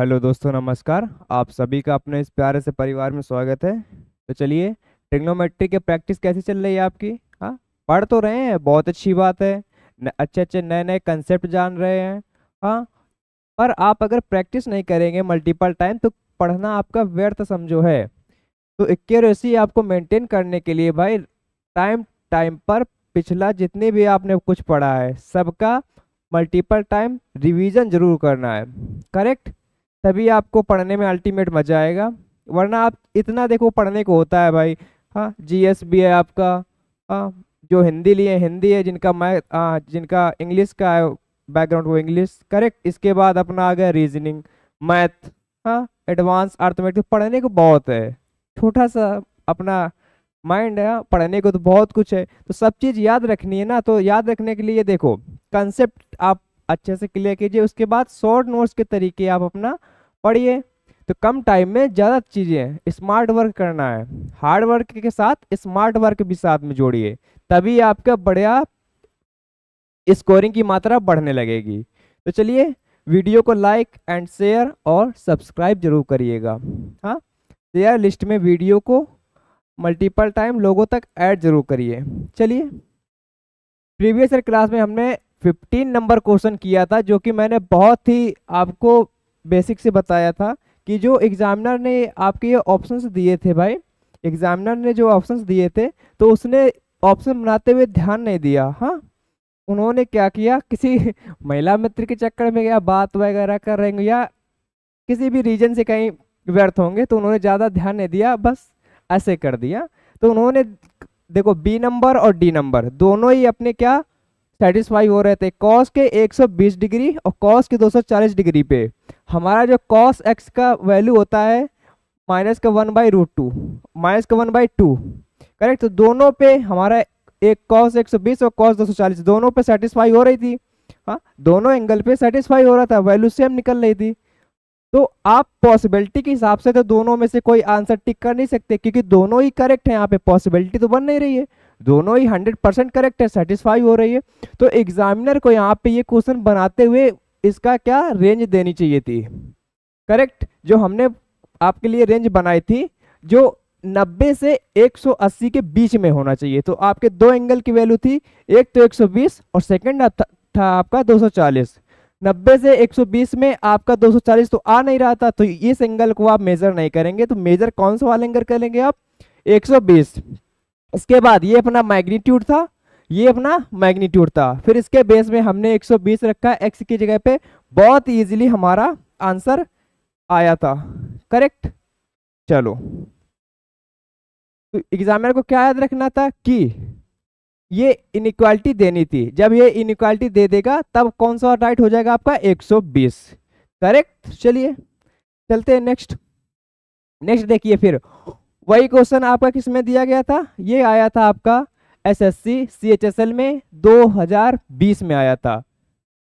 Hello दोस्तों नमस्कार आप सभी का अपने इस प्यारे से परिवार में स्वागत है तो चलिए ट्रिग्नोमेट्री के प्रैक्टिस कैसी चल रही है आपकी हाँ पढ़ तो रहे हैं बहुत अच्छी बात है न, अच्छे अच्छे नए नए कंसेप्ट जान रहे हैं हाँ पर आप अगर प्रैक्टिस नहीं करेंगे मल्टीपल टाइम तो पढ़ना आपका व्यर्थ समझो है तो एक्यूरेसी आपको मेंटेन करने के लिए भाई टाइम टाइम पर पिछला जितने भी आपने कुछ पढ़ा है सबका मल्टीपल टाइम रिवीजन जरूर करना है करेक्ट तभी आपको पढ़ने में अल्टीमेट मज़ा आएगा वरना आप इतना देखो पढ़ने को होता है भाई हाँ जी एस बी है आपका हाँ जो हिंदी लिए हिंदी है जिनका मैथ हाँ, जिनका इंग्लिश का है बैकग्राउंड वो इंग्लिश करेक्ट इसके बाद अपना आ गया रीजनिंग मैथ हाँ एडवांस आर्थमेटिक तो पढ़ने को बहुत है छोटा सा अपना माइंड है हाँ, पढ़ने को तो बहुत कुछ है तो सब चीज़ याद रखनी है ना तो याद रखने के लिए देखो कंसेप्ट आप अच्छे से क्लियर कीजिए उसके बाद शॉर्ट नोट्स के तरीके आप अपना पढ़िए तो कम टाइम में ज़्यादा चीज़ें स्मार्ट वर्क करना है हार्ड वर्क के साथ स्मार्ट वर्क भी साथ में जोड़िए तभी आपका बढ़िया स्कोरिंग की मात्रा बढ़ने लगेगी तो चलिए वीडियो को लाइक एंड शेयर और सब्सक्राइब जरूर करिएगा हाँ शेयर लिस्ट में वीडियो को मल्टीपल टाइम लोगों तक ऐड जरूर करिए चलिए प्रीवियस क्लास में हमने फिफ्टीन नंबर क्वेश्चन किया था जो कि मैंने बहुत ही आपको बेसिक से बताया था कि जो एग्जामिनर ने आपके ये ऑप्शंस दिए थे भाई एग्जामिनर ने जो ऑप्शंस दिए थे तो उसने ऑप्शन बनाते हुए ध्यान नहीं दिया हाँ उन्होंने क्या किया किसी महिला मित्र के चक्कर में या बात वगैरह कर रहे हैं या किसी भी रीजन से कहीं व्यर्थ होंगे तो उन्होंने ज़्यादा ध्यान नहीं दिया बस ऐसे कर दिया तो उन्होंने देखो बी नंबर और डी नंबर दोनों ही अपने क्या सेटिस्फाई हो रहे थे कॉस के 120 डिग्री और कॉस के 240 डिग्री पे हमारा जो कॉस एक्स का वैल्यू होता है माइनस का one by root two minus का वन बाई टू करेक्ट तो दोनों पे हमारा एक कॉस 120 और कॉस 240 दोनों पे सेटिस्फाई हो रही थी हाँ दोनों एंगल पे सेटिस्फाई हो रहा था वैल्यू सेम निकल रही थी तो आप पॉसिबिलिटी के हिसाब से तो दोनों में से कोई आंसर टिक कर नहीं सकते क्योंकि दोनों ही करेक्ट है यहाँ पे पॉसिबिलिटी तो बन नहीं रही है दोनों ही हंड्रेड परसेंट करेक्ट है सेटिस्फाई हो रही है तो एग्जामिनर को यहाँ पे ये क्वेश्चन बनाते हुए इसका क्या रेंज देनी चाहिए थी करेक्ट जो हमने आपके लिए रेंज बनाई थी जो 90 से 180 के बीच में होना चाहिए तो आपके दो एंगल की वैल्यू थी एक तो 120 और सेकंड था, था आपका 240 90 से 120 में आपका 240 तो आ नहीं रहा था तो इस एंगल को आप मेजर नहीं करेंगे तो मेजर कौन सा वाला एंगल करेंगे आप 120 इसके बाद ये अपना मैग्नीट्यूड था ये अपना मैग्नीट्यूड था फिर इसके बेस में हमने 120 रखा एक्स की जगह पे बहुत इजीली हमारा आंसर आया था करेक्ट चलो तो एग्जामिनर को क्या याद रखना था कि ये इनक्वालिटी देनी थी जब ये इनक्वालिटी दे देगा तब कौन सा राइट हो जाएगा आपका 120 करेक्ट चलिए चलते हैं नेक्स्ट नेक्स्ट देखिए फिर वही क्वेश्चन आपका किस में दिया गया था ये आया था आपका एसएससी सीएचएसएल में 2020 में आया था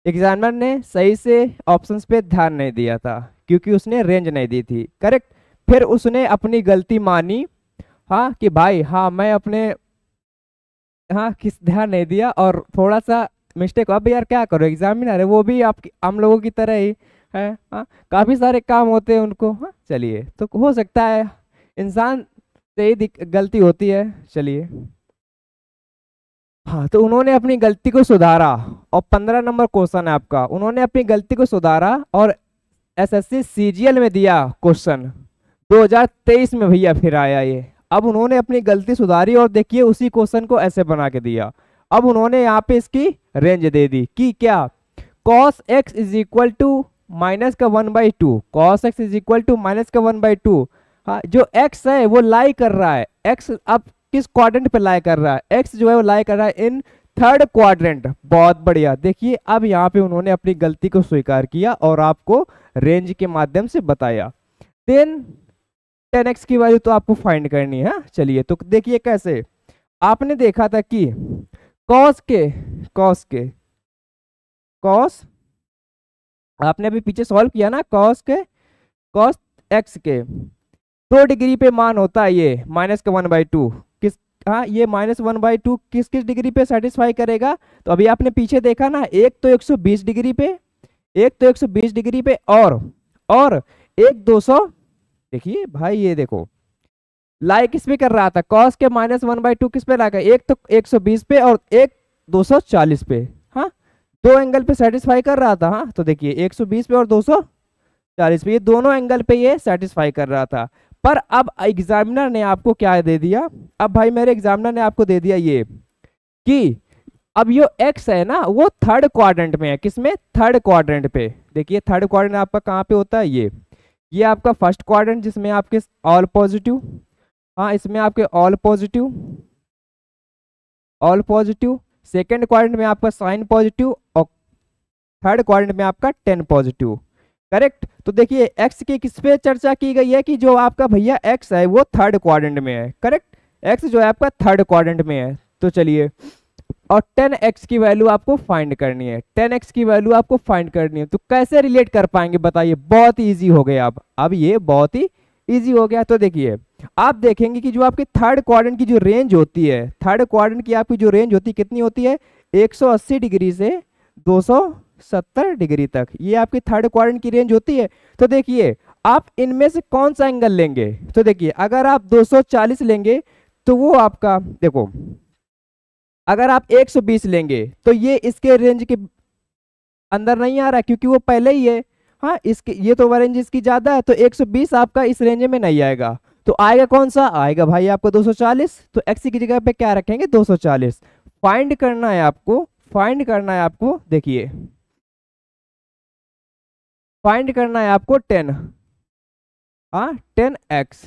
एग्जामिनर ने सही से ऑप्शंस पे ध्यान नहीं दिया था क्योंकि उसने रेंज नहीं दी थी करेक्ट फिर उसने अपनी गलती मानी हाँ कि भाई हाँ मैं अपने हाँ किस ध्यान नहीं दिया और थोड़ा सा मिस्टेक अब यार क्या करो एग्जामिनर है वो भी आपकी हम लोगों की तरह ही है हाँ काफ़ी सारे काम होते हैं उनको हाँ चलिए तो हो सकता है इंसान से ही गलती होती है चलिए हाँ तो उन्होंने अपनी गलती को सुधारा और पंद्रह नंबर क्वेश्चन है आपका उन्होंने अपनी गलती को सुधारा और एसएससी सीजीएल में दिया क्वेश्चन 2023 में भैया फिर आया ये अब उन्होंने अपनी गलती सुधारी और देखिए उसी क्वेश्चन को ऐसे बना के दिया अब उन्होंने यहाँ पे इसकी रेंज दे दी कि क्या cos x is equal to minus का one by two cos x is equal to minus का वन बाई टू हाँ जो एक्स है वो लाई कर रहा है एक्स अब किस क्वाड्रेंट पे लाई कर रहा है एक्स जो है वो लाई कर रहा है इन थर्ड क्वाड्रेंट बहुत बढ़िया देखिए अब यहाँ पे उन्होंने अपनी गलती को स्वीकार किया और आपको रेंज के माध्यम से बताया देन टेन एक्स की वैल्यू तो आपको फाइंड करनी है हाँ? चलिए तो देखिए कैसे आपने देखा था कि कॉस के कॉस के कॉस आपने अभी पीछे सॉल्व किया ना कॉस के कॉस एक्स के दो डिग्री पे मान होता है ये माइनस का वन बाई टू किस हाँ ये माइनस वन बाई टू किस किस डिग्री पे सेटिस्फाई करेगा तो अभी आपने पीछे देखा ना एक तो 120 डिग्री पे एक तो 120 डिग्री पे और और एक 200 देखिए भाई ये देखो लाई किस पे कर रहा था कॉस के माइनस वन बाई टू किस पे लाकर एक तो बीस पे और एक चालीस पे हाँ दो एंगल पे सेटिस्फाई कर रहा था हाँ तो देखिए बीस पे और दो चालीस पे ये दोनों एंगल पे ये सेटिस्फाई कर रहा था पर अब एग्जामिनर ने आपको क्या दे दिया अब भाई मेरे एग्जामिनर ने आपको दे दिया ये कि अब यो एक्स है ना वो थर्ड क्वाड्रेंट में है किसमें थर्ड क्वाड्रेंट पे देखिए थर्ड क्वाड्रेंट आपका कहाँ पे होता है ये ये आपका फर्स्ट क्वाड्रेंट जिसमें आपके ऑल पॉजिटिव हाँ इसमें आपके all positive all positive second quadrant में आपका साइन पॉजिटिव और थर्ड क्वाड्रेंट में आपका टेन पॉजिटिव करेक्ट तो देखिए एक्स की किस पे चर्चा की गई है कि जो आपका भैया एक्स है वो थर्ड क्वारंट में है करेक्ट एक्स जो है आपका थर्ड क्वारंट में है तो चलिए और एक्स की वैल्यू आपको फाइंड करनी है एक्स की वैल्यू आपको फाइंड करनी है तो कैसे रिलेट कर पाएंगे बताइए बहुत ईजी हो गया अब अब ये बहुत ही ईजी हो गया तो देखिए आप देखेंगे कि जो आपके थर्ड क्वारन की जो रेंज होती है थर्ड क्वाड्रेंट की आपकी जो रेंज होती है कितनी होती है एक डिग्री से दो सत्तर डिग्री तक ये आपकी थर्ड क्वारंट की रेंज होती है तो देखिए आप इनमें से कौन सा एंगल लेंगे तो देखिए अगर आप 240 लेंगे तो वो आपका देखो अगर आप 120 लेंगे तो ये इसके रेंज के अंदर नहीं आ रहा क्योंकि वो पहले ही है हाँ इसके ये तो रेंज इसकी ज़्यादा है तो 120 आपका इस रेंज में नहीं आएगा तो आएगा कौन सा आएगा भाई आपको 240 तो एक्स की जगह पे क्या रखेंगे 240 फाइंड करना है आपको फाइंड करना है आपको देखिए फाइंड करना है आपको टेन हाँ टेन एक्स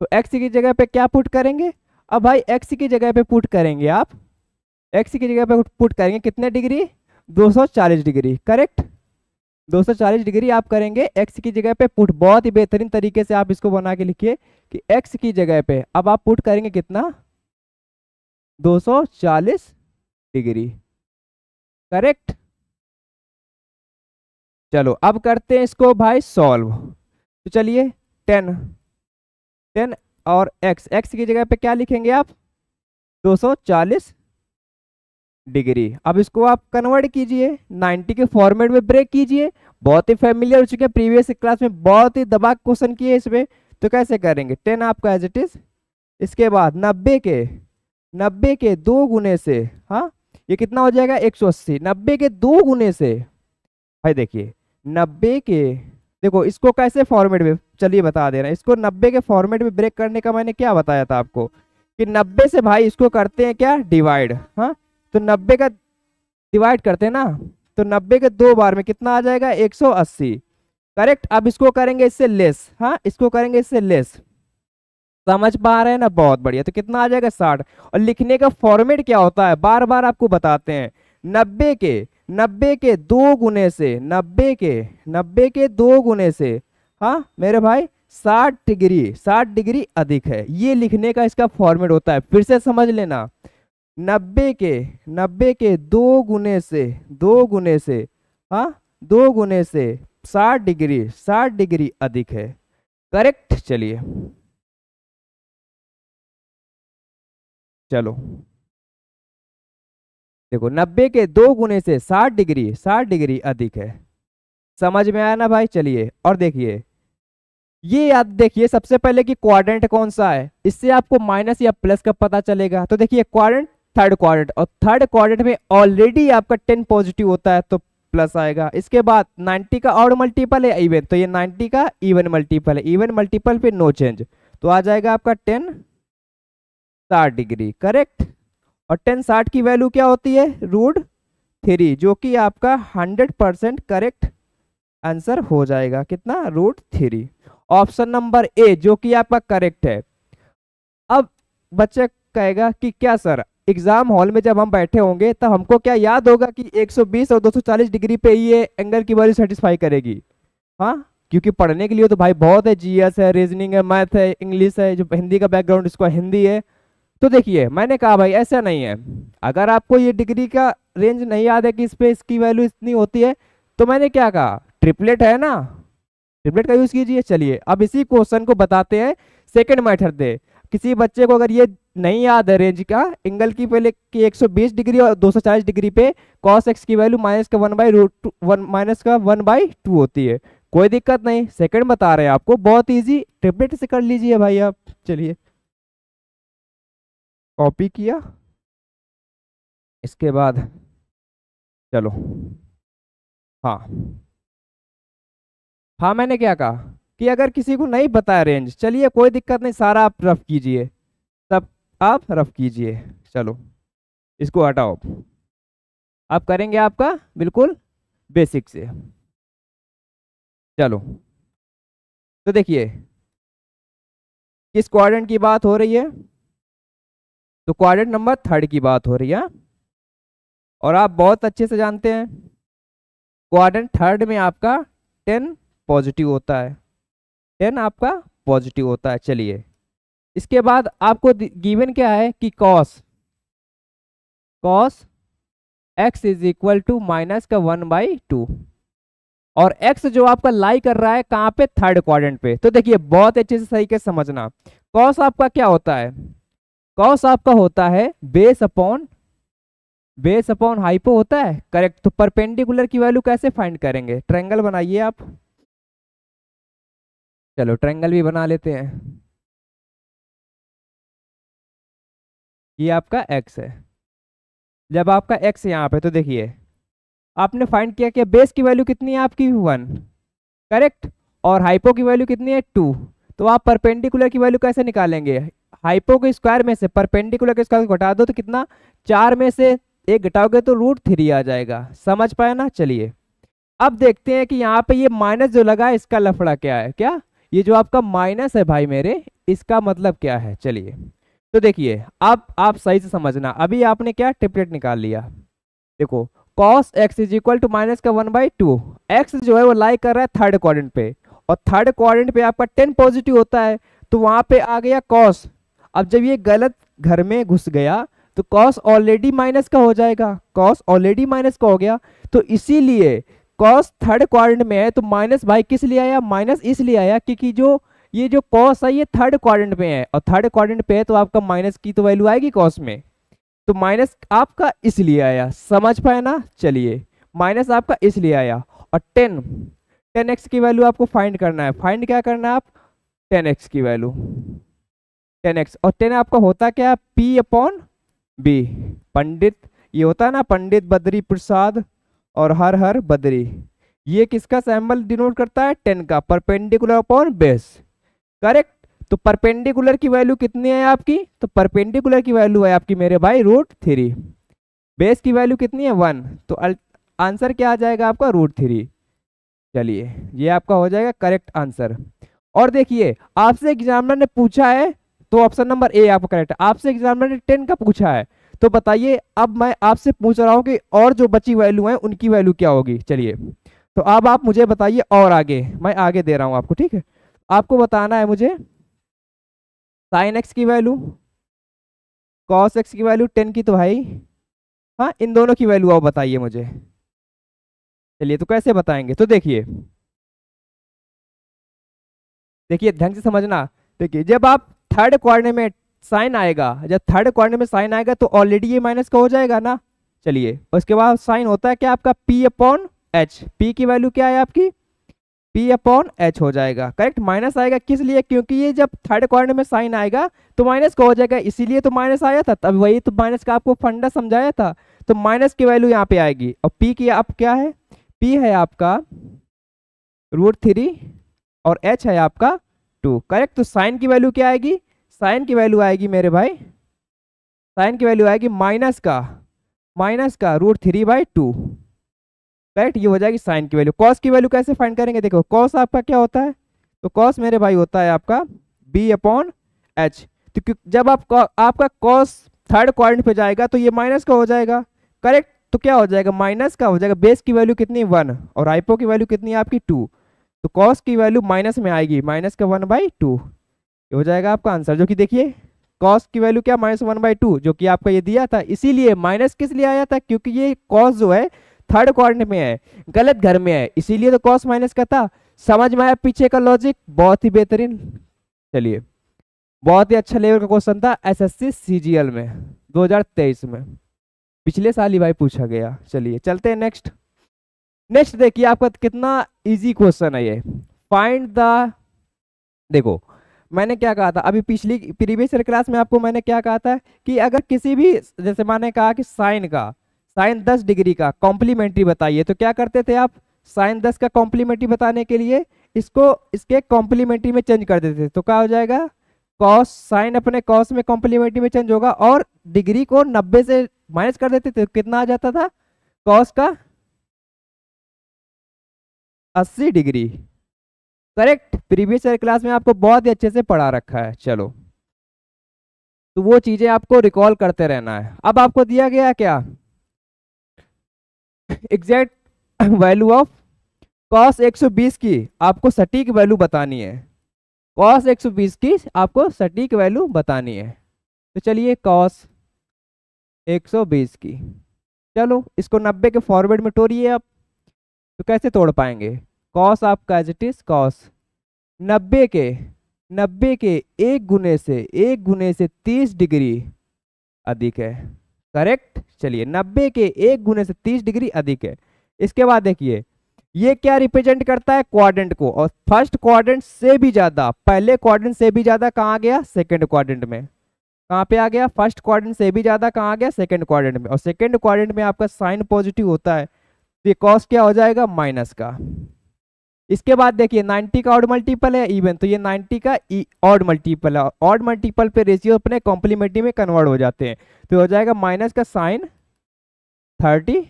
तो एक्स की जगह पे क्या पुट करेंगे अब भाई एक्स की जगह पे पुट करेंगे आप एक्स की जगह पे पुट करेंगे कितने डिग्री 240 डिग्री करेक्ट 240 डिग्री आप करेंगे एक्स की जगह पे पुट बहुत ही बेहतरीन तरीके से आप इसको बना के लिखिए कि एक्स की जगह पे अब आप पुट करेंगे कितना 240 डिग्री करेक्ट चलो अब करते हैं इसको भाई सॉल्व तो चलिए टेन टेन और एक्स एक्स की जगह पे क्या लिखेंगे आप 240 डिग्री अब इसको आप कन्वर्ट कीजिए 90 के फॉर्मेट में ब्रेक कीजिए बहुत ही फेमिलियर हो चुके हैं प्रीवियस क्लास में बहुत ही दबाक क्वेश्चन किए इसमें तो कैसे करेंगे टेन आपका एज इट इज इसके बाद नब्बे के नब्बे के दो गुने से हाँ ये कितना हो जाएगा एक सौ अस्सी नब्बे के दो गुने से भाई देखिए नब्बे के देखो इसको कैसे फॉर्मेट में चलिए बता दे रहा इसको नब्बे के फॉर्मेट में ब्रेक करने का मैंने क्या बताया था आपको कि नब्बे से भाई इसको करते हैं क्या डिवाइड हाँ तो नब्बे का डिवाइड करते हैं ना तो नब्बे के दो बार में कितना आ जाएगा एक सौ अस्सी करेक्ट अब इसको करेंगे इससे लेस हाँ इसको करेंगे इससे लेस समझ पा रहे हैं ना बहुत बढ़िया तो कितना आ जाएगा साठ और लिखने का फॉर्मेट क्या होता है बार बार आपको बताते हैं नब्बे के नब्बे के दो गुने से नब्बे के नब्बे के दो गुने से हाँ मेरे भाई साठ डिग्री साठ डिग्री अधिक है ये लिखने का इसका फॉर्मेट होता है फिर से समझ लेना नब्बे के नब्बे के दो गुने से दो गुने से हाँ दो गुने से साठ डिग्री साठ डिग्री अधिक है करेक्ट चलिए चलो देखो नब्बे के दो गुने से साठ डिग्री साठ डिग्री अधिक है समझ में आया ना भाई चलिए और देखिए ये याद देखिए सबसे पहले कि क्वाड्रेंट कौन सा है इससे आपको माइनस या प्लस का पता चलेगा तो देखिए क्वाड्रेंट थर्ड क्वाड्रेंट और थर्ड क्वाड्रेंट में ऑलरेडी आपका टेन पॉजिटिव होता है तो प्लस आएगा इसके बाद 90 का और मल्टीपल है इवन तो ये 90 का इवन मल्टीपल है इवन मल्टीपल पे नो चेंज तो आ जाएगा आपका टेन साठ डिग्री करेक्ट और टेन साठ की वैल्यू क्या होती है रूट थ्री जो कि आपका हंड्रेड परसेंट करेक्ट आंसर हो जाएगा कितना root three option number A जो कि आपका करेक्ट है अब बच्चा कहेगा कि क्या सर एग्जाम हॉल में जब हम बैठे होंगे तो हमको क्या याद होगा कि 120 और 240 डिग्री पे ये एंगल की वैल्यू सेटिस्फाई करेगी हाँ क्योंकि पढ़ने के लिए तो भाई बहुत है जीएस है रीजनिंग है मैथ है इंग्लिश है जो हिंदी का बैकग्राउंड इसको हिंदी है तो देखिए मैंने कहा भाई ऐसा नहीं है अगर आपको ये डिग्री का रेंज नहीं याद है कि इस पर इसकी वैल्यू इतनी होती है तो मैंने क्या कहा ट्रिपलेट है ना ट्रिपलेट का यूज़ कीजिए चलिए अब इसी क्वेश्चन को बताते हैं सेकेंड मैथड दे किसी बच्चे को अगर ये नहीं याद है रेंज का एंगल की पहले की 120 डिग्री और 240 डिग्री पे कॉस एक्स की वैल्यू माइनस का one by root one minus का वन बाई टू होती है कोई दिक्कत नहीं सेकंड बता रहे हैं आपको बहुत इजी ट्रिपलेट से कर लीजिए भाई आप चलिए कॉपी किया इसके बाद चलो हाँ हाँ मैंने क्या कहा कि अगर किसी को नहीं बताया रेंज चलिए कोई दिक्कत नहीं सारा आप रफ कीजिए सब आप रफ कीजिए चलो इसको हटाओ आप करेंगे आपका बिल्कुल बेसिक से चलो तो देखिए किस क्वाड्रेंट की बात हो रही है तो क्वाड्रेंट नंबर थर्ड की बात हो रही है और आप बहुत अच्छे से जानते हैं क्वाड्रेंट थर्ड में आपका टेन पॉजिटिव होता है टेन आपका पॉजिटिव होता है चलिए इसके बाद आपको गिवन क्या है कि cos cos x is equal to minus का वन बाई टू और x जो आपका लाई कर रहा है कहाँ पे थर्ड क्वाड्रेंट पे तो देखिए बहुत अच्छे से सही के समझना कॉस आपका क्या होता है कॉस आपका होता है base upon base upon hypo होता है करेक्ट तो परपेंडिकुलर की वैल्यू कैसे फाइंड करेंगे ट्रेंगल बनाइए आप चलो ट्रेंगल भी बना लेते हैं ये आपका एक्स है जब आपका एक्स यहाँ पे तो देखिए आपने फाइंड किया कि बेस की वैल्यू कितनी है आपकी वन करेक्ट और हाइपो की वैल्यू कितनी है टू तो आप परपेंडिकुलर की वैल्यू कैसे निकालेंगे हाइपो के स्क्वायर में से परपेंडिकुलर के स्क्वायर घटा दो तो कितना चार में से एक घटाओगे तो रूट थ्री आ जाएगा समझ पाए ना चलिए अब देखते हैं कि यहाँ पे ये माइनस जो लगा है इसका लफड़ा क्या है क्या ये जो आपका माइनस है भाई मेरे इसका मतलब क्या है चलिए तो देखिए अब आप सही से समझना अभी आपने क्या ट्रिपलेट निकाल लिया देखो cos x is equal to minus का वन बाई टू एक्स जो है वो लाई कर रहा है थर्ड क्वारंट पे और थर्ड क्वारंट पे आपका टेन पॉजिटिव होता है तो वहां पे आ गया कॉस अब जब ये गलत घर में घुस गया तो कॉस ऑलरेडी माइनस का हो जाएगा कॉस ऑलरेडी माइनस का हो गया तो इसीलिए कॉस थर्ड क्वारंट में है तो माइनस भाई किस लिए आया माइनस इसलिए आया क्योंकि जो ये जो कॉस है ये थर्ड क्वारंट में है और थर्ड क्वारेंट पे है तो आपका माइनस की तो वैल्यू आएगी कॉस में तो माइनस आपका इसलिए आया समझ पाए ना चलिए माइनस आपका इसलिए आया और टेन टेन एक्स की वैल्यू आपको फाइंड करना है फाइंड क्या करना है आप टेन एक्स की वैल्यू टेन एक्स और टेन आपका होता क्या पी अपॉन बी पंडित ये होता है ना पंडित बद्री प्रसाद और हर हर बद्री ये किसका सैम्बल डिनोट करता है टेन का परपेंडिकुलर अपॉन बेस करेक्ट तो परपेंडिकुलर की वैल्यू कितनी है आपकी तो परपेंडिकुलर की वैल्यू है आपकी मेरे भाई रूट थ्री बेस की वैल्यू कितनी है वन तो आंसर क्या आ जाएगा आपका रूट थ्री चलिए ये आपका हो जाएगा करेक्ट आंसर और देखिए आपसे एग्जामिनर ने पूछा है तो ऑप्शन नंबर ए आपका करेक्ट आपसे एग्जाम ने टेन का पूछा है तो बताइए अब मैं आपसे पूछ रहा हूँ कि और जो बची वैल्यू है उनकी वैल्यू क्या होगी चलिए तो अब आप मुझे बताइए और आगे मैं आगे दे रहा हूँ आपको ठीक है आपको बताना है मुझे साइन एक्स की वैल्यू कॉस एक्स की वैल्यू टेन की तो भाई हाँ इन दोनों की वैल्यू आप बताइए मुझे चलिए तो कैसे बताएंगे तो देखिए देखिए ढंग से समझना देखिए जब आप थर्ड क्वार्टर में साइन आएगा जब थर्ड क्वार्टर में साइन आएगा तो ऑलरेडी ये माइनस का हो जाएगा ना चलिए उसके बाद साइन होता है क्या आपका पी अपॉन एच पी की वैल्यू क्या है आपकी पी अपॉन एच हो जाएगा करेक्ट माइनस आएगा किस लिए क्योंकि ये जब थर्ड क्वार्टर में साइन आएगा तो माइनस का हो जाएगा इसीलिए तो माइनस आया था तब वही तो माइनस का आपको फंडा समझाया था तो माइनस की वैल्यू यहाँ पे आएगी और पी की आप क्या है पी है आपका रूट थ्री और एच है आपका टू करेक्ट तो साइन की वैल्यू क्या आएगी साइन की वैल्यू आएगी मेरे भाई साइन की वैल्यू आएगी माइनस का माइनस का root three by two correct ये हो जाएगी साइन की वैल्यू कॉस की वैल्यू कैसे फाइंड करेंगे देखो कॉस आपका क्या होता है तो कॉस मेरे भाई होता है आपका बी अपॉन एच तो जब आप आपका कॉस थर्ड क्वारंट पे जाएगा तो ये माइनस का हो जाएगा करेक्ट तो क्या हो जाएगा माइनस का हो जाएगा बेस की वैल्यू कितनी वन और आईपो की वैल्यू कितनी आपकी टू तो कॉस की वैल्यू माइनस में आएगी माइनस का वन बाई टू ये हो जाएगा आपका आंसर जो कि देखिए कॉस की वैल्यू क्या माइनस वन बाई टू जो कि आपका ये दिया था इसीलिए माइनस किस लिए आया था क्योंकि ये कॉस जो है थर्ड क्वार्ट में है गलत घर में है इसीलिए तो कॉस माइनस का था समझ में आया पीछे का लॉजिक बहुत ही बेहतरीन चलिए बहुत ही अच्छा लेवल का क्वेश्चन था एसएससी सीजीएल में 2023 में पिछले साल ही भाई पूछा गया चलिए चलते हैं नेक्स्ट नेक्स्ट देखिए आपका कितना इजी क्वेश्चन है ये फाइंड द देखो मैंने क्या कहा था अभी पिछली प्रीवियस क्लास में आपको मैंने क्या कहा था कि अगर किसी भी जैसे मैंने कहा कि साइन का साइन दस डिग्री का कॉम्प्लीमेंट्री बताइए तो क्या करते थे आप साइन दस का कॉम्प्लीमेंट्री बताने के लिए इसको इसके कॉम्प्लीमेंट्री में चेंज कर देते थे तो क्या हो जाएगा कॉस साइन अपने कॉस में कॉम्प्लीमेंट्री में चेंज होगा और डिग्री को नब्बे से माइनस कर देते थे तो कितना आ जाता था कॉस का अस्सी degree correct previous year class में आपको बहुत ही अच्छे से पढ़ा रखा है चलो तो वो चीजें आपको रिकॉल करते रहना है अब आपको दिया गया क्या एग्जैक्ट वैल्यू ऑफ कॉस 120 की आपको सटीक वैल्यू बतानी है कॉस 120 की आपको सटीक वैल्यू बतानी है तो चलिए कॉस 120 की चलो इसको 90 के फॉरवर्ड में तोड़िए आप तो कैसे तोड़ पाएंगे कॉस आपका एज इट इज कॉस नब्बे के नब्बे के एक गुने से एक गुने से तीस डिग्री अधिक है करेक्ट चलिए नब्बे के एक गुने से तीस डिग्री अधिक है इसके बाद देखिए ये क्या रिप्रेजेंट करता है क्वाड्रेंट को और फर्स्ट क्वाड्रेंट से भी ज्यादा पहले क्वाड्रेंट से भी ज्यादा कहाँ गया सेकंड क्वाड्रेंट में कहाँ पे आ गया फर्स्ट क्वाड्रेंट से भी ज्यादा कहाँ गया सेकंड क्वाड्रेंट में और सेकंड क्वाड्रेंट में आपका साइन पॉजिटिव होता है तो ये कॉस क्या हो जाएगा माइनस का इसके बाद देखिए 90 का ऑड मल्टीपल है इवन तो ये 90 का ऑड e- मल्टीपल है ऑड मल्टीपल पे रेशियो अपने कॉम्प्लीमेंट्री में कन्वर्ट हो जाते हैं तो हो जाएगा माइनस का साइन 30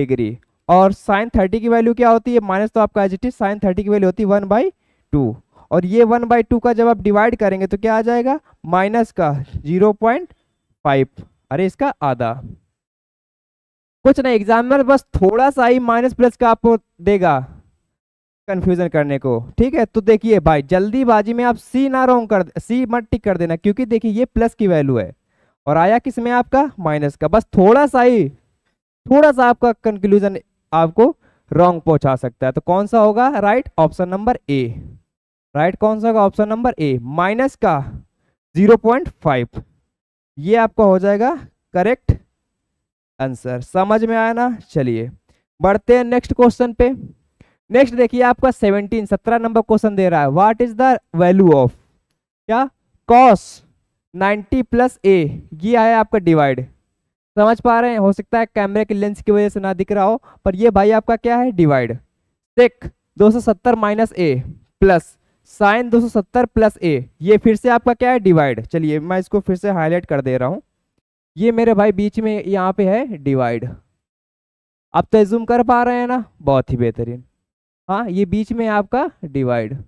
डिग्री और साइन 30 की वैल्यू क्या होती है माइनस तो आपका एज इट इज साइन 30 की वैल्यू होती है वन बाई टू और ये वन बाई टू का जब आप डिवाइड करेंगे तो क्या आ जाएगा माइनस का जीरो पॉइंट फाइव अरे इसका आधा कुछ नहीं एग्जाम्पल बस थोड़ा सा ही माइनस प्लस का आपको देगा कंफ्यूजन करने को ठीक है तो देखिए भाई जल्दीबाजी में आप सी ना रॉन्ग कर सी मत टिक कर देना क्योंकि देखिए ये प्लस की वैल्यू है और आया किस में आपका माइनस का बस थोड़ा सा ही थोड़ा सा आपका कंक्लूजन आपको रॉन्ग पहुंचा सकता है तो कौन सा होगा right option number A right कौन सा होगा ऑप्शन नंबर ए माइनस का जीरो पॉइंट फाइव ये आपका हो जाएगा करेक्ट आंसर समझ में आया ना चलिए बढ़ते हैं नेक्स्ट क्वेश्चन पे नेक्स्ट देखिए आपका सेवनटीन सत्रह नंबर क्वेश्चन दे रहा है what is the value of क्या कॉस 90 प्लस ए ये आया आपका डिवाइड समझ पा रहे हैं हो सकता है कैमरे के लेंस की वजह से ना दिख रहा हो पर ये भाई आपका क्या है डिवाइड सौ 270 माइनस ए प्लस साइन सत्तर प्लस ए ये फिर से आपका क्या है डिवाइड चलिए मैं इसको फिर से हाईलाइट कर दे रहा हूँ ये मेरे भाई बीच में यहाँ पे है डिवाइड आप तो जूम कर पा रहे हैं ना बहुत ही बेहतरीन हाँ ये बीच में आपका डिवाइड अरे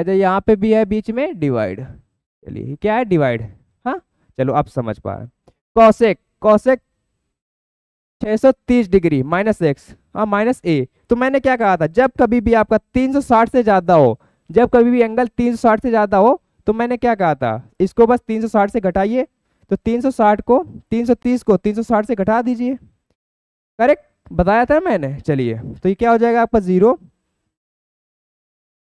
अच्छा, यहाँ पे भी है बीच में डिवाइड चलिए क्या है डिवाइड हाँ चलो आप समझ पा रहे cosec cosec 630 degree minus x हाँ माइनस ए तो मैंने क्या कहा था जब कभी भी आपका 360 से ज़्यादा हो जब कभी भी एंगल 360 से ज़्यादा हो तो मैंने क्या कहा था इसको बस 360 से घटाइए तो 360 को 330 को 360 से घटा दीजिए करेक्ट बताया था मैंने चलिए तो ये क्या हो जाएगा आपका जीरो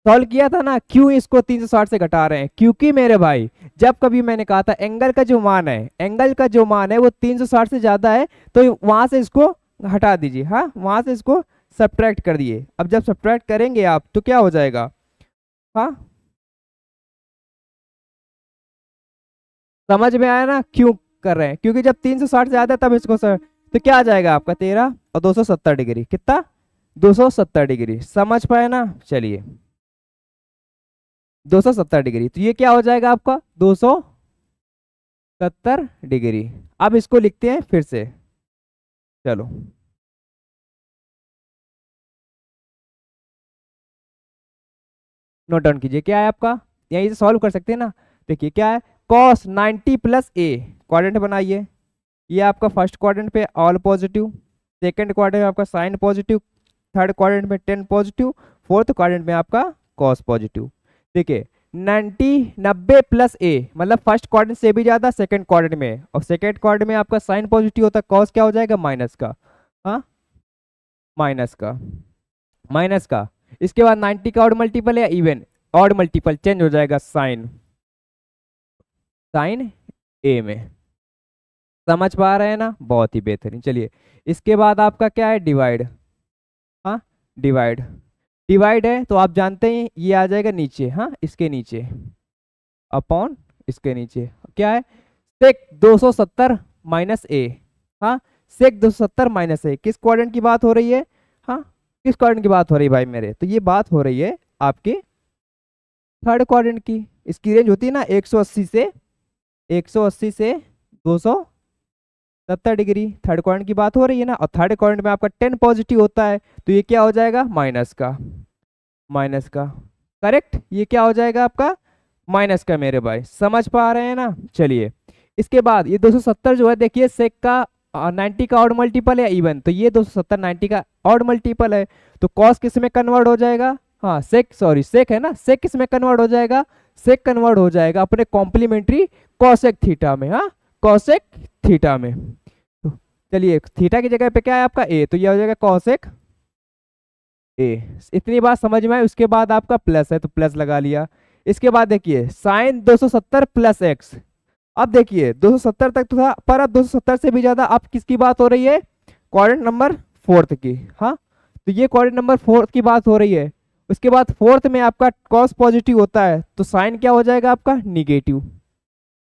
सॉल्व किया था ना क्यों इसको 360 से घटा रहे हैं क्योंकि मेरे भाई जब कभी मैंने कहा था एंगल का जो मान है एंगल का जो मान है वो 360 से ज़्यादा है तो वहां से इसको हटा दीजिए हाँ वहां से इसको सब्ट्रैक्ट कर दिए अब जब सब्ट्रैक्ट करेंगे आप तो क्या हो जाएगा हाँ समझ में आया ना क्यों कर रहे हैं क्योंकि जब 360 से ज़्यादा तब इसको सर तो क्या आ जाएगा आपका तेरह और दो सौ सत्तर डिग्री कितना दो सौ सत्तर डिग्री समझ पाए ना चलिए दो सौ सत्तर डिग्री तो ये क्या हो जाएगा आपका दो सौ सत्तर डिग्री अब इसको लिखते हैं फिर से चलो नोट डाउन कीजिए क्या है आपका यहीं से सॉल्व कर सकते हैं ना देखिए क्या है कॉस 90 प्लस ए क्वाड्रेंट बनाइए ये आपका फर्स्ट क्वाड्रेंट पे ऑल पॉजिटिव सेकंड क्वाड्रेंट में आपका साइन पॉजिटिव थर्ड क्वाड्रेंट में टेन पॉजिटिव फोर्थ क्वाड्रेंट में आपका कॉस पॉजिटिव देखिए 90 नब्बे प्लस ए मतलब फर्स्ट क्वार्टर से भी ज़्यादा सेकंड क्वार्टर में और सेकंड क्वार्टर में आपका साइन पॉजिटिव होता है कॉस क्या हो जाएगा माइनस का हाँ माइनस का माइनस का इसके बाद नाइन्टी का और मल्टीपल या इवन और मल्टीपल चेंज हो जाएगा साइन साइन ए में समझ पा रहे हैं ना बहुत ही बेहतरीन चलिए इसके बाद आपका क्या है डिवाइड हाँ डिवाइड डिवाइड है तो आप जानते हैं ये आ जाएगा नीचे हाँ इसके नीचे अपॉन इसके नीचे क्या है सेक 270 माइनस ए हाँ सेक सत्तर माइनस ए किस क्वार की बात हो रही है हाँ किस क्वार की बात हो रही है भाई मेरे तो ये बात हो रही है आपके थर्ड क्वार की इसकी रेंज होती है ना 180 से 180 से 200 सत्तर डिग्री थर्ड क्वारंट की बात हो रही है ना और थर्ड क्वारंट में आपका टेन पॉजिटिव होता है तो ये क्या हो जाएगा माइनस का माइनस का करेक्ट ये क्या हो जाएगा आपका माइनस का मेरे भाई समझ पा रहे हैं ना चलिए इसके बाद ये 270 जो है देखिए सेक का आ, 90 का ऑड मल्टीपल है इवन तो ये 270 90 का ऑड मल्टीपल है तो कॉस किस में कन्वर्ट हो जाएगा हाँ सेक सॉरी सेक है ना सेक किस में कन्वर्ट हो जाएगा सेक कन्वर्ट हो जाएगा अपने कॉम्प्लीमेंट्री कॉसेक थीटा में हाँ कॉसेक थीटा में चलिए थीटा की जगह पे क्या है आपका ए तो ये हो जाएगा कौशिक ए इतनी बात समझ में आई उसके बाद आपका प्लस है तो प्लस लगा लिया इसके बाद देखिए साइन 270 प्लस एक्स अब देखिए 270 तक तो था पर अब 270 से भी ज़्यादा अब किसकी बात हो रही है क्वाड्रेंट नंबर फोर्थ की हाँ तो ये क्वाड्रेंट नंबर फोर्थ की बात हो रही है उसके बाद फोर्थ में आपका कॉस पॉजिटिव होता है तो साइन क्या हो जाएगा आपका निगेटिव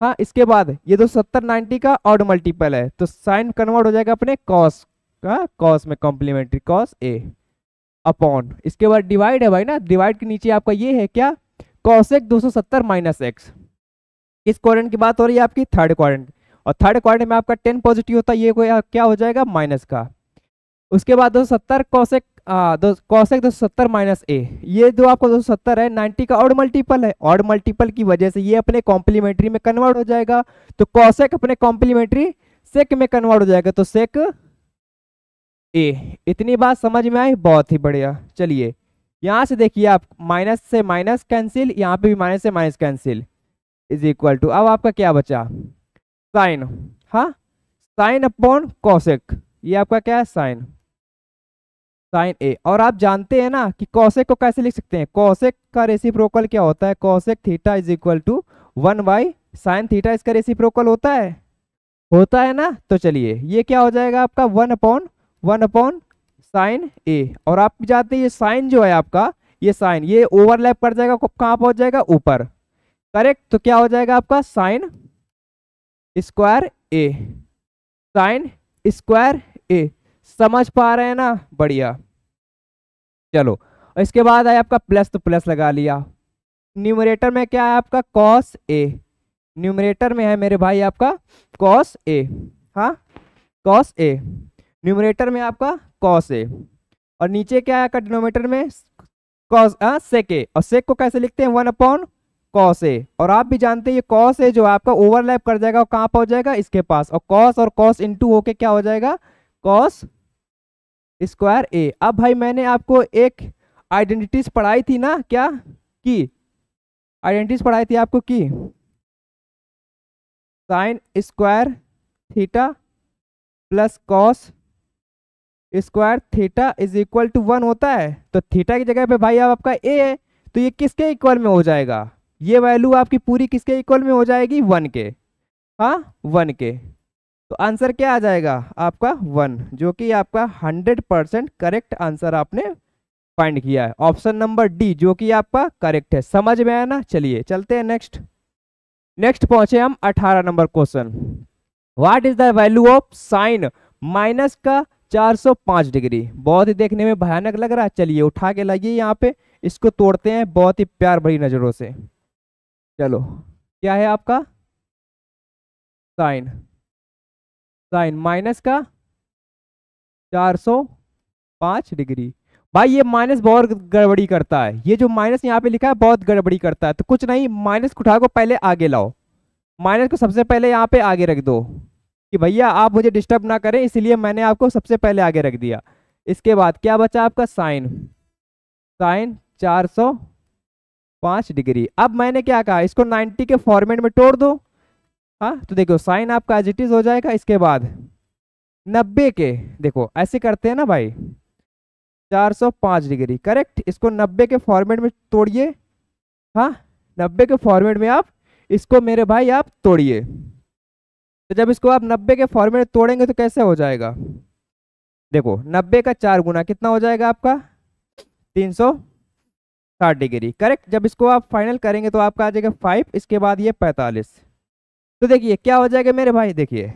हाँ इसके बाद ये तो सत्तर नाइन्टी का ऑड मल्टीपल है तो साइन कन्वर्ट हो जाएगा अपने कॉस का कॉस में कॉम्प्लीमेंट्री कॉस ए अपॉन इसके बाद डिवाइड है भाई ना डिवाइड के नीचे आपका ये है क्या कॉस एक दो सौ सत्तर माइनस एक्स इस क्वारंट की बात हो रही है आपकी थर्ड क्वारंट और थर्ड क्वारंट में आपका टेन पॉजिटिव होता है ये क्या हो जाएगा माइनस का उसके बाद दो सौ सत्तर कॉस एक आ, दो कौशक दो सत्तर माइनस ए ये जो आपको दो सत्तर है नाइन्टी का और मल्टीपल है और मल्टीपल की वजह से ये अपने कॉम्प्लीमेंट्री में कन्वर्ट हो जाएगा तो कौशक अपने कॉम्प्लीमेंट्री सेक में कन्वर्ट हो जाएगा तो सेक ए इतनी बात समझ में आई बहुत ही बढ़िया चलिए यहाँ से देखिए आप माइनस से माइनस कैंसिल यहाँ पे भी माइनस से minus cancel is equal to अब आपका क्या बचा साइन हाँ साइन अपॉन कौशिक ये आपका क्या है साइन साइन ए और आप जानते हैं ना कि कौशेक को कैसे लिख सकते हैं कौशेक का रेसिप्रोकल क्या होता है cosec theta is equal to one by sine theta इसका रेसिप्रोकल होता है होता है ना तो चलिए ये क्या हो जाएगा आपका one upon one upon sine A और आप जानते हैं ये साइन जो है आपका ये साइन ये ओवरलैप कर जाएगा कहाँ पहुंच जाएगा ऊपर करेक्ट तो क्या हो जाएगा आपका sine square A sine square A समझ पा रहे हैं ना बढ़िया चलो इसके बाद आया आपका प्लस तो प्लस लगा लिया न्यूमरेटर में क्या है आपका कॉस ए न्यूमरेटर में है मेरे भाई आपका कॉस ए हाँ कॉस ए न्यूमरेटर में आपका कॉस ए और नीचे क्या है आपका डिनोमेटर में कॉस सेक ए और सेक को कैसे लिखते हैं वन अपॉन कॉस ए और आप भी जानते हैं ये कॉस ए जो आपका ओवरलैप कर जाएगा और कहाँ पहुँच जाएगा इसके पास और कॉस और कॉस इंटू होके क्या हो जाएगा कॉस स्क्वायर ए अब भाई मैंने आपको एक आइडेंटिटीज पढ़ाई थी ना क्या की आइडेंटिटीज पढ़ाई थी आपको की sine square theta plus cos square theta is equal to one होता है तो थीटा की जगह पे भाई अब आपका ए है तो ये किसके इक्वल में हो जाएगा ये वैल्यू आपकी पूरी किसके इक्वल में हो जाएगी वन के हाँ वन के तो आंसर क्या आ जाएगा आपका वन जो कि आपका हंड्रेड परसेंट करेक्ट आंसर आपने फाइंड किया है ऑप्शन नंबर डी जो कि आपका करेक्ट है समझ में आया ना चलिए चलते हैं नेक्स्ट नेक्स्ट पहुंचे हम अठारह number question what is the value of sine minus का 405 डिग्री बहुत ही देखने में भयानक लग रहा है चलिए उठा के लाइए यहाँ पे इसको तोड़ते हैं बहुत ही प्यार भरी नज़रों से चलो क्या है आपका साइन साइन माइनस का चार सौ पाँच डिग्री भाई ये माइनस बहुत गड़बड़ी करता है ये जो माइनस यहाँ पे लिखा है बहुत गड़बड़ी करता है तो कुछ नहीं माइनस को उठा को पहले आगे लाओ माइनस को सबसे पहले यहाँ पे आगे रख दो कि भैया आप मुझे डिस्टर्ब ना करें इसलिए मैंने आपको सबसे पहले आगे रख दिया इसके बाद क्या बचा आपका साइन साइन चार सौ पाँच डिग्री अब मैंने क्या कहा इसको नाइन्टी के फॉर्मेट में तोड़ दो हाँ तो देखो साइन आपका एज इट इज हो जाएगा इसके बाद नब्बे के देखो ऐसे करते हैं ना भाई 405 डिग्री करेक्ट इसको नब्बे के फॉर्मेट में तोड़िए हाँ नब्बे के फॉर्मेट में आप इसको मेरे भाई आप तोड़िए तो जब इसको आप नब्बे के फॉर्मेट में तोड़ेंगे तो कैसे हो जाएगा देखो नब्बे का चार गुना कितना हो जाएगा आपका तीन सौ साठ डिग्री करेक्ट जब इसको आप फाइनल करेंगे तो आपका आ जाएगा फाइव इसके बाद ये पैंतालीस तो देखिए क्या हो जाएगा मेरे भाई देखिए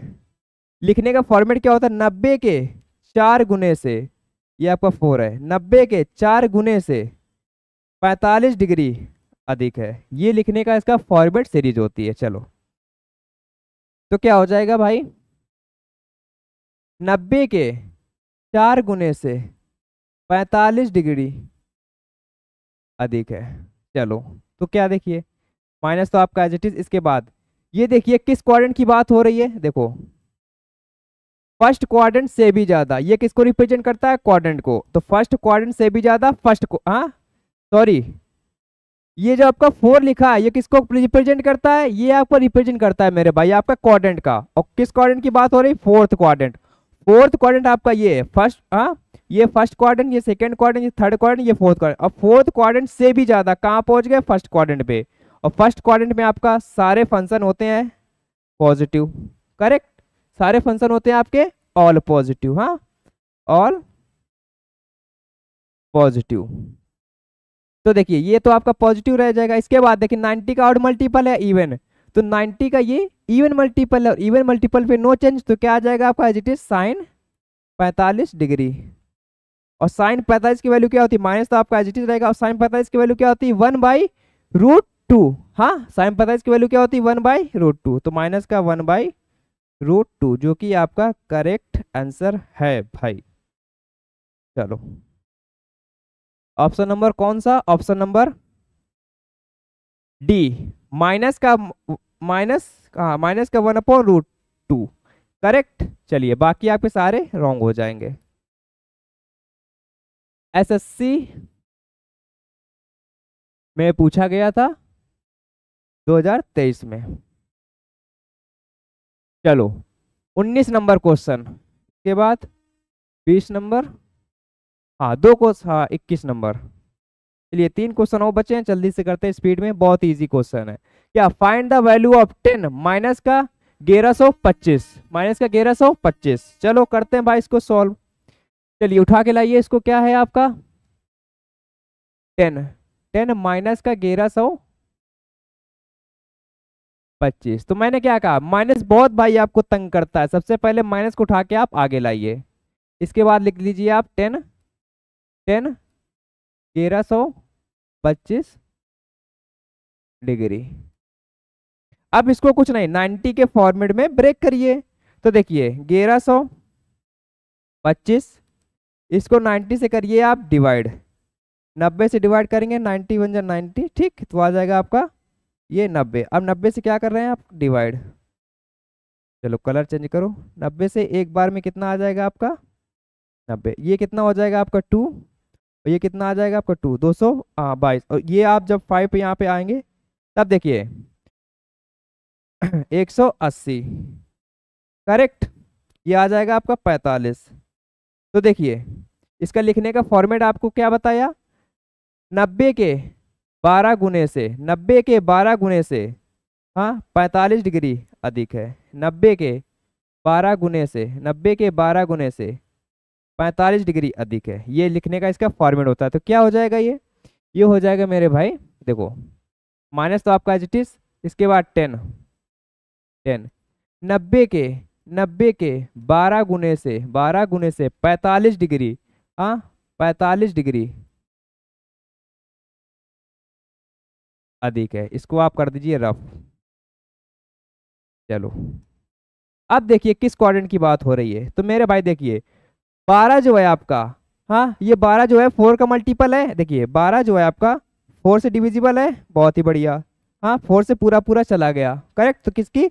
लिखने का फॉर्मेट क्या होता है नब्बे के चार गुने से ये आपका फोर है नब्बे के चार गुने से पैंतालीस डिग्री अधिक है ये लिखने का इसका फॉर्मेट सीरीज होती है चलो तो क्या हो जाएगा भाई नब्बे के चार गुने से पैंतालीस डिग्री अधिक है चलो तो क्या देखिए माइनस तो आपका एजिटिव इसके बाद ये देखिए किस क्वाड्रेंट की बात हो रही है देखो फर्स्ट क्वाड्रेंट से भी ज्यादा ये किसको रिप्रेजेंट करता है क्वाड्रेंट को तो फर्स्ट क्वाड्रेंट से भी ज्यादा फर्स्ट को हाँ सॉरी ये जो आपका फोर लिखा है ये किसको रिप्रेजेंट करता है ये आपको रिप्रेजेंट करता है मेरे भाई आपका क्वाड्रेंट का और किस क्वाड्रेंट की बात हो रही है फोर्थ क्वाड्रेंट फोर्थ क्वाड्रेंट आपका ये फर्स्ट हाँ ये फर्स्ट क्वाड्रेंट ये सेकंड क्वाड्रेंट ये थर्ड क्वाड्रेंट ये फोर्थ क्वाड्रेंट अब फोर्थ क्वाड्रेंट से भी ज्यादा कहाँ पहुंच गए फर्स्ट क्वाड्रेंट पे और फर्स्ट क्वारेंट में आपका सारे फंक्शन होते हैं पॉजिटिव करेक्ट सारे फंक्शन होते हैं आपके ऑल पॉजिटिव हाँ ऑल पॉजिटिव तो देखिए ये तो आपका पॉजिटिव रह जाएगा इसके बाद देखिए 90 का और मल्टीपल है इवन तो 90 का ये इवन मल्टीपल है और इवन मल्टीपल पे नो चेंज तो क्या आ जाएगा आपका as it is sine 45 degree और साइन 45 की वैल्यू क्या होती है माइनस तो आपका एज इट इज रहेगा और साइन 45 की वैल्यू क्या होती है वन बाई रूट टू हाँ साइन पता है इसकी वैल्यू क्या होती है वन बाई रूट टू तो माइनस का वन बाई रूट टू जो कि आपका करेक्ट आंसर है भाई चलो ऑप्शन नंबर कौन सा ऑप्शन नंबर डी माइनस का माइनस हाँ माइनस का one upon root two correct चलिए बाकी आपके सारे रॉन्ग हो जाएंगे एसएससी में पूछा गया था 2023 में चलो 19 नंबर क्वेश्चन के बाद 20 नंबर हाँ दो क्वेश्चन हाँ इक्कीस नंबर चलिए तीन क्वेश्चन और बचे हैं जल्दी से करते हैं स्पीड में बहुत इजी क्वेश्चन है क्या find the value of 10 minus का ग्यारह सौ पच्चीस माइनस का ग्यारह सौ पच्चीस चलो करते हैं भाई इसको सॉल्व चलिए उठा के लाइए इसको क्या है आपका टेन टेन माइनस का ग्यारह सौ पच्चीस तो मैंने क्या कहा माइनस बहुत भाई आपको तंग करता है सबसे पहले माइनस को उठा के आप आगे लाइए इसके बाद लिख लीजिए आप टेन टेन तेरह सौ पच्चीस डिग्री अब इसको कुछ नहीं नाइन्टी के फॉर्मेट में ब्रेक करिए तो देखिए ग्यारह सौ पच्चीस इसको नाइन्टी से करिए आप डिवाइड नब्बे से डिवाइड करेंगे नाइन्टी वन जा नाइन्टी ठीक तो आ जाएगा आपका ये नब्बे अब नब्बे से क्या कर रहे हैं आप डिवाइड चलो कलर चेंज करो नब्बे से एक बार में कितना आ जाएगा आपका नब्बे ये कितना हो जाएगा आपका टू और ये कितना आ जाएगा आपका टू दो सौ बाईस और ये आप जब फाइव पे यहाँ पे आएंगे तब देखिए एक सौ अस्सी करेक्ट ये आ जाएगा आपका पैंतालीस तो देखिए इसका लिखने का फॉर्मेट आपको क्या बताया नब्बे के बारह गुने से नब्बे के बारह गुने से हाँ पैंतालीस डिग्री अधिक है नब्बे के बारह गुने से नब्बे के बारह गुने से पैंतालीस डिग्री अधिक है ये लिखने का इसका फॉर्मेट होता है तो क्या हो जाएगा ये ये हो जाएगा मेरे भाई देखो माइनस तो आपका एज इसके बाद टेन टेन नब्बे के नब्बे के बारह गुने से बारह गुने से पैंतालीस डिग्री हाँ पैंतालीस डिग्री अधिक है इसको आप कर दीजिए रफ चलो अब देखिए किस क्वाड्रेंट की बात हो रही है तो मेरे भाई देखिए बारह जो है आपका हाँ ये बारह जो है फोर का मल्टीपल है देखिए बारह जो है आपका फोर से डिविजिबल है बहुत ही बढ़िया हाँ फोर से पूरा पूरा चला गया करेक्ट तो किसकी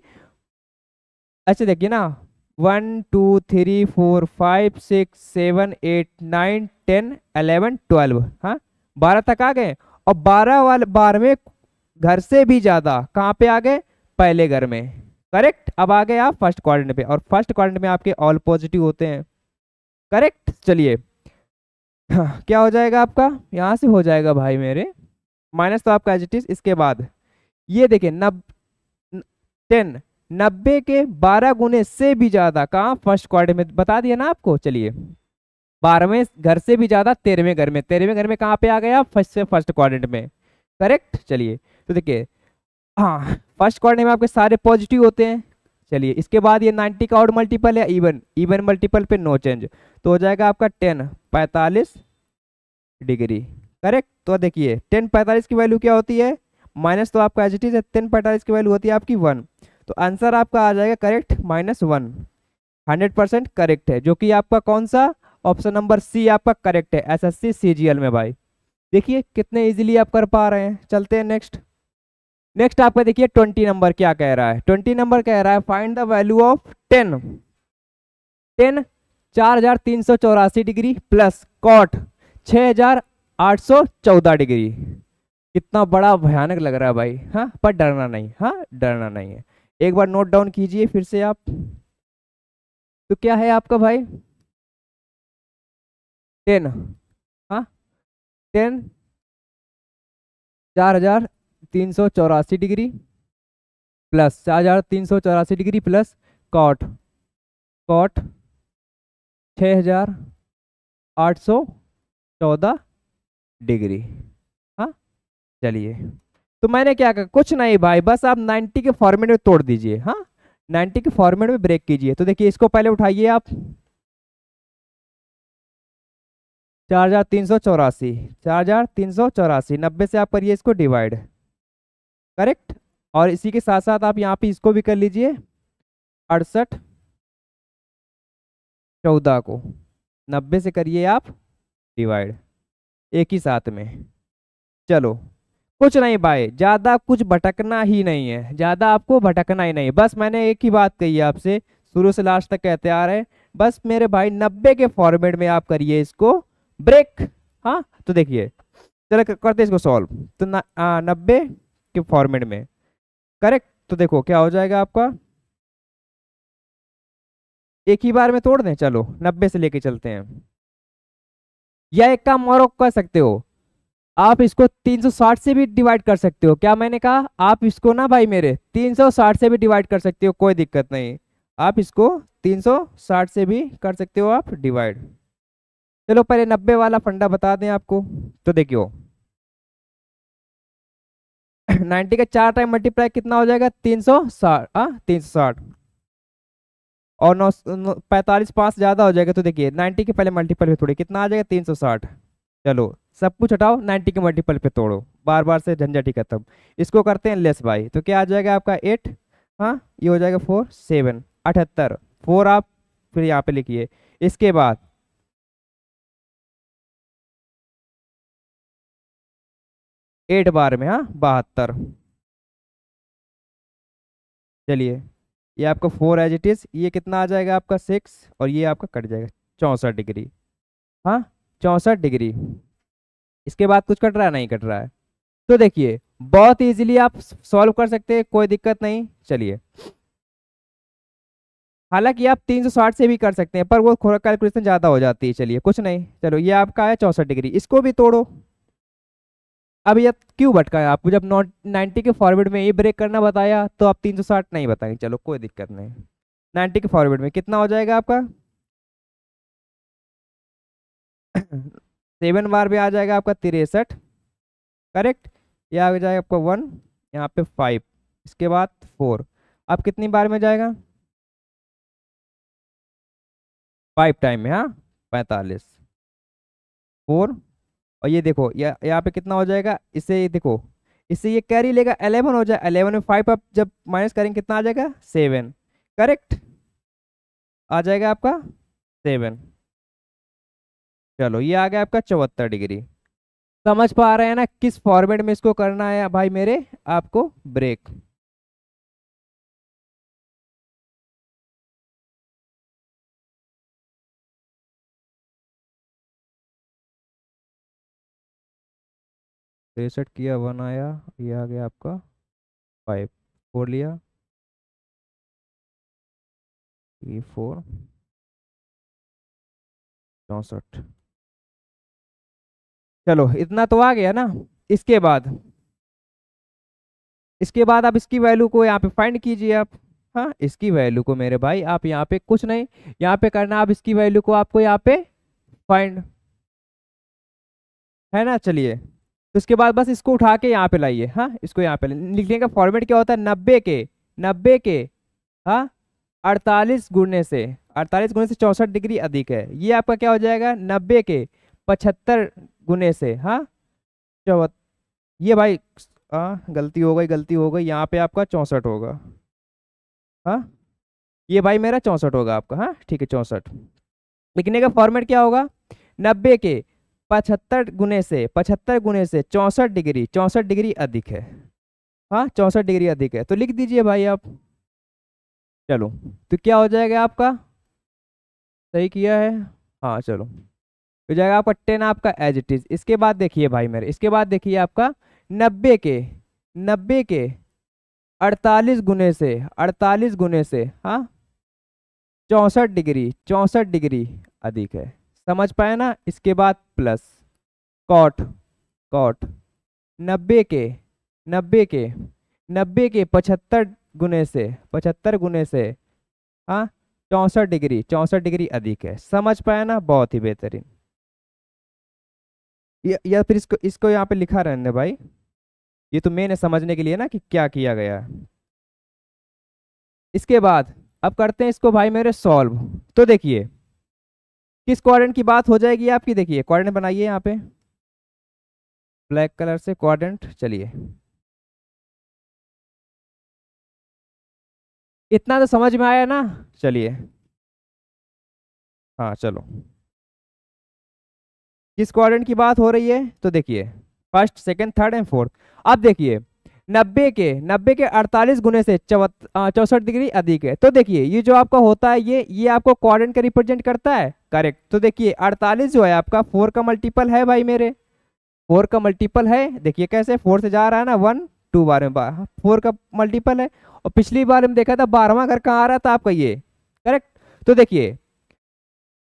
अच्छा देखिए ना one two three four five six seven eight nine ten eleven twelve हाँ बारह तक आ गए और बारह वाले बारहवें घर से भी ज्यादा कहाँ पे आ गए पहले घर में करेक्ट अब आ गए आप फर्स्ट क्वाड्रेंट पे और फर्स्ट क्वाड्रेंट में आपके ऑल पॉजिटिव होते हैं करेक्ट चलिए हाँ, क्या हो जाएगा आपका यहाँ से हो जाएगा भाई मेरे माइनस तो आपका एजिटिव इसके बाद ये देखें नब टेन नब्बे के बारह गुने से भी ज़्यादा कहाँ फर्स्ट क्वार्टर में बता दिया ना आपको चलिए बारहवें घर से भी ज़्यादा तेरहवें घर में तेरहवें घर में कहाँ पे आ गया फर्स्ट से फर्स्ट क्वार्टर में करेक्ट चलिए तो देखिए हाँ फर्स्ट क्वार्टर में आपके सारे पॉजिटिव होते हैं चलिए इसके बाद ये 90 का और मल्टीपल है इवन इवन मल्टीपल पे नो चेंज तो हो जाएगा आपका 10 45 डिग्री करेक्ट तो देखिए 10 45 की वैल्यू क्या होती है माइनस तो आपका एच है टेन पैंतालीस की वैल्यू होती है आपकी वन तो आंसर आपका आ जाएगा correct minus one hundred percent correct है जो कि आपका कौन सा ऑप्शन नंबर सी आपका करेक्ट है जी एल में भाई देखिए कितने इजीली आप कर पा रहे हैं चलते हैं नेक्स्ट नेक्स्ट आपका देखिए ट्वेंटी नंबर क्या कह रहा है ट्वेंटी नंबर कह रहा है find the value of ten ten चार हजार तीन सौ चौरासी डिग्री प्लस कॉट छह हजार आठ सौ चौदह डिग्री कितना बड़ा भयानक लग रहा है भाई हाँ पर डरना नहीं हाँ डरना नहीं है एक बार नोट डाउन कीजिए फिर से आप तो क्या है आपका भाई टेन हाँ टेन चार हजार तीन सौ चौरासी डिग्री प्लस चार हजार तीन सौ चौरासी डिग्री प्लस कॉट कॉट छ हजार आठ सौ चौदह डिग्री हाँ चलिए तो मैंने क्या कहा कुछ नहीं भाई बस आप 90 के फॉर्मेट में तोड़ दीजिए हाँ 90 के फॉर्मेट में ब्रेक कीजिए तो देखिए इसको पहले उठाइए आप चार हजार तीन सौ चौरासी चार हजार तीन सौ चौरासी नब्बे से आप करिए इसको डिवाइड करेक्ट और इसी के साथ साथ आप यहाँ पे इसको भी कर लीजिए अड़सठ चौदह को नब्बे से करिए आप डिवाइड एक ही साथ में चलो कुछ नहीं भाई ज़्यादा कुछ भटकना ही नहीं है ज़्यादा आपको भटकना ही नहीं बस मैंने एक ही बात कही है आपसे शुरू से लास्ट तक कहते आ रहे हैं बस मेरे भाई नब्बे के फॉर्मेट में आप करिए इसको ब्रेक हाँ तो देखिए चलो करते इसको सॉल्व तो हाँ, नब्बे के फॉर्मेट में करेक्ट तो देखो क्या हो जाएगा आपका एक ही बार में तोड़ दें चलो नब्बे से लेके चलते हैं या एक काम और कर सकते हो आप इसको 360 से भी डिवाइड कर सकते हो क्या मैंने कहा आप इसको ना भाई मेरे 360 से भी डिवाइड कर सकते हो कोई दिक्कत नहीं आप इसको 360 से भी कर सकते हो आप डिवाइड चलो पहले 90 वाला फंडा बता दें आपको तो देखियो नाइन्टी का चार टाइम मल्टीप्लाई कितना हो जाएगा तीन सौ साठ हाँ, तीन सौ साठ और नौ, नौ पैंतालीस पाँच ज़्यादा हो जाएगा तो देखिए नाइन्टी के पहले मल्टीपल पे थोड़ी कितना आ जाएगा तीन सौ साठ चलो सब कुछ हटाओ नाइन्टी के मल्टीपल पे तोड़ो बार बार से झंझट ही खत्म इसको करते हैं लेस बाई तो क्या आ जाएगा आपका एट हाँ ये हो जाएगा फोर सेवन अठहत्तर फोर आप फिर यहाँ पे लिखिए इसके बाद एट बार में हाँ बहत्तर चलिए ये आपका फोर एज इट इज ये कितना आ जाएगा आपका सिक्स और ये आपका कट जाएगा चौंसठ डिग्री हाँ चौंसठ डिग्री इसके बाद कुछ कट रहा है नहीं कट रहा है तो देखिए बहुत इजीली आप सॉल्व कर सकते हैं कोई दिक्कत नहीं चलिए हालांकि आप 360 से भी कर सकते हैं पर वो कैलकुलेशन ज़्यादा हो जाती है चलिए कुछ नहीं चलो ये आपका है चौंसठ डिग्री इसको भी तोड़ो अब ये क्यों भटका है आपको जब नॉट नाइन्टी के फॉरवर्ड में ये ब्रेक करना बताया तो आप तीन सौ साठ नहीं बताएंगे चलो कोई दिक्कत नहीं नाइन्टी के फॉरवर्ड में कितना हो जाएगा आपका सेवन बार भी आ जाएगा आपका तिरसठ करेक्ट यह आ जाएगा आपका वन यहाँ पे फाइव इसके बाद फोर अब कितनी बार में जाएगा फाइव टाइम में हाँ पैंतालीस फोर और ये देखो ये यहाँ पे कितना हो जाएगा इससे ये देखो इससे ये कैरी लेगा अलेवन हो जाए अलेवन में फाइव आप जब माइनस करेंगे कितना आ जाएगा सेवन करेक्ट आ जाएगा आपका सेवन चलो ये आ गया आपका चौहत्तर डिग्री समझ पा रहे हैं ना किस फॉर्मेट में इसको करना है भाई मेरे आपको ब्रेक तिरसठ किया वन आया ये आ गया आपका फाइव फोर लिया ये फोर चौंसठ चलो इतना तो आ गया ना इसके बाद इसके बाद आप इसकी वैल्यू को यहाँ पे फाइंड कीजिए आप हाँ इसकी वैल्यू को मेरे भाई आप यहाँ पे कुछ नहीं यहाँ पे करना आप इसकी वैल्यू को आपको यहाँ पे फाइंड है ना चलिए उसके बाद बस इसको उठा के यहाँ पे लाइए हाँ इसको यहाँ पे लिखने का फॉर्मेट क्या होता है नब्बे के नब्बे के हाँ अड़तालीस गुने से अड़तालीस गुने से चौंसठ डिग्री अधिक है ये आपका क्या हो जाएगा नब्बे के पचहत्तर गुने से हाँ चौहत ये भाई आ, हाँ, गलती हो गई गलती हो गई यहाँ पे आपका चौंसठ होगा हाँ ये भाई मेरा चौंसठ होगा आपका हाँ ठीक है चौंसठ लिखने का फॉर्मेट क्या होगा नब्बे के पचहत्तर गुने से पचहत्तर गुने से चौंसठ डिग्री चौंसठ डिग्री अधिक है हाँ चौंसठ डिग्री अधिक है तो लिख दीजिए भाई आप चलो तो क्या हो जाएगा आपका सही किया है हाँ चलो हो जाएगा आपका टेन आपका एज इट इज इसके बाद देखिए भाई मेरे इसके बाद देखिए आपका नब्बे के नब्बे के अड़तालीस गुने से अड़तालीस गुने से हाँ चौंसठ डिग्री चौंसठ डिग्री अधिक है समझ पाए ना इसके बाद प्लस कॉट कॉट नब्बे के नब्बे के नब्बे के पचहत्तर गुने से पचहत्तर गुने से हाँ चौंसठ डिग्री चौंसठ डिग्री अधिक है समझ पाया ना बहुत ही बेहतरीन या, फिर इसको इसको यहाँ पे लिखा रहने भाई ये तो मैंने समझने के लिए ना कि क्या किया गया है इसके बाद अब करते हैं इसको भाई मेरे सॉल्व तो देखिए किस क्वाड्रेंट की बात हो जाएगी आपकी देखिए क्वाड्रेंट बनाइए यहाँ पे ब्लैक कलर से क्वाड्रेंट चलिए इतना तो समझ में आया ना चलिए हाँ चलो किस क्वाड्रेंट की बात हो रही है तो देखिए first second third and fourth अब देखिए नब्बे के नब्बे के अड़तालीस गुने से चौसठ डिग्री अधिक है तो देखिए ये जो आपका होता है ये ये आपको क्वारेंट का रिप्रेजेंट करता है करेक्ट तो देखिए अड़तालीस जो है आपका फोर का मल्टीपल है भाई मेरे फोर का मल्टीपल है देखिए कैसे फोर से जा रहा है ना वन टू बार में फोर का मल्टीपल है और पिछली बार में देखा था बारहवा घर कहाँ आ रहा था आपका ये करेक्ट तो देखिए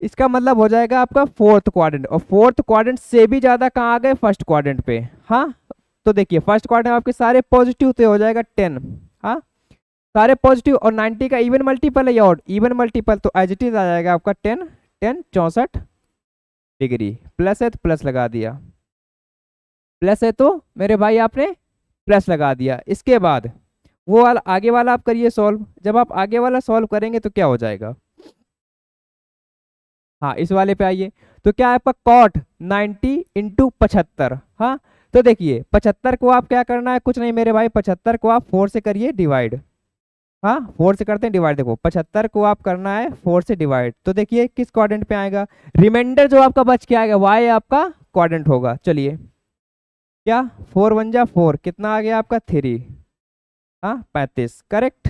इसका मतलब हो जाएगा आपका फोर्थ क्वाड्रेंट और फोर्थ क्वाड्रेंट से भी ज़्यादा कहाँ आ गए फर्स्ट क्वाड्रेंट पे हाँ तो देखिए फर्स्ट क्वार्टर में आपके सारे पॉजिटिव तो हो जाएगा टेन हाँ सारे पॉजिटिव और नाइन्टी का इवन मल्टीपल है और इवन मल्टीपल तो एज इट इज आ जाएगा आपका टेन टेन चौंसठ डिग्री प्लस है तो प्लस लगा दिया प्लस है तो मेरे भाई आपने प्लस लगा दिया इसके बाद वो वाला आगे वाला आप करिए सॉल्व जब आप आगे वाला सॉल्व करेंगे तो क्या हो जाएगा हाँ इस वाले पे आइए तो क्या है आपका कॉट 90 इंटू पचहत्तर हाँ तो देखिए पचहत्तर को आप क्या करना है कुछ नहीं मेरे भाई पचहत्तर को आप फोर से करिए डिवाइड हाँ फोर से करते हैं डिवाइड देखो पचहत्तर को आप करना है फोर से डिवाइड तो देखिए किस क्वाड्रेंट पे आएगा रिमाइंडर जो आपका बच के आएगा वाई आपका क्वाड्रेंट होगा चलिए क्या फोर वन जा फोर कितना आ गया आपका थ्री हाँ पैंतीस करेक्ट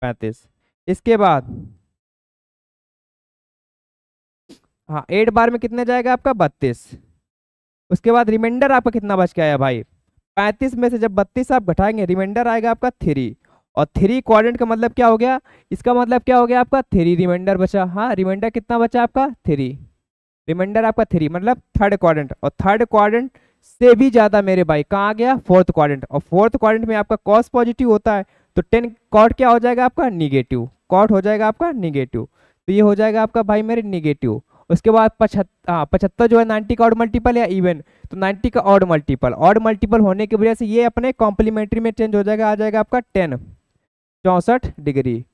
पैंतीस इसके बाद हाँ एट बार में कितने जाएगा आपका बत्तीस उसके बाद रिमाइंडर आपका कितना बच के आया भाई पैंतीस में से जब बत्तीस आप घटाएंगे रिमाइंडर आएगा आपका थ्री और थ्री क्वारेंट का मतलब क्या हो गया इसका मतलब क्या हो गया आपका थ्री रिमाइंडर बचा हाँ रिमाइंडर कितना बचा आपका थ्री रिमाइंडर आपका थ्री मतलब थर्ड क्वारेंट और थर्ड क्वारेंट से भी ज़्यादा मेरे भाई कहाँ गया फोर्थ क्वारेंट और फोर्थ क्वारेंट में आपका कॉस पॉजिटिव होता है तो टेन कॉट क्या हो जाएगा आपका निगेटिव कॉट हो जाएगा आपका निगेटिव तो ये हो जाएगा आपका भाई मेरे निगेटिव उसके बाद पचहत्तर हाँ, पचहत्तर जो है नाइन्टी का ऑड मल्टीपल या इवन तो नाइन्टी का ऑड मल्टीपल ऑड मल्टीपल होने की वजह से ये अपने कॉम्प्लीमेंट्री में चेंज हो जाएगा आ जाएगा आपका टेन चौंसठ डिग्री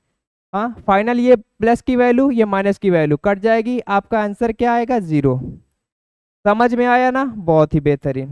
हाँ फाइनल ये प्लस की वैल्यू ये माइनस की वैल्यू कट जाएगी आपका आंसर क्या आएगा ज़ीरो समझ में आया ना बहुत ही बेहतरीन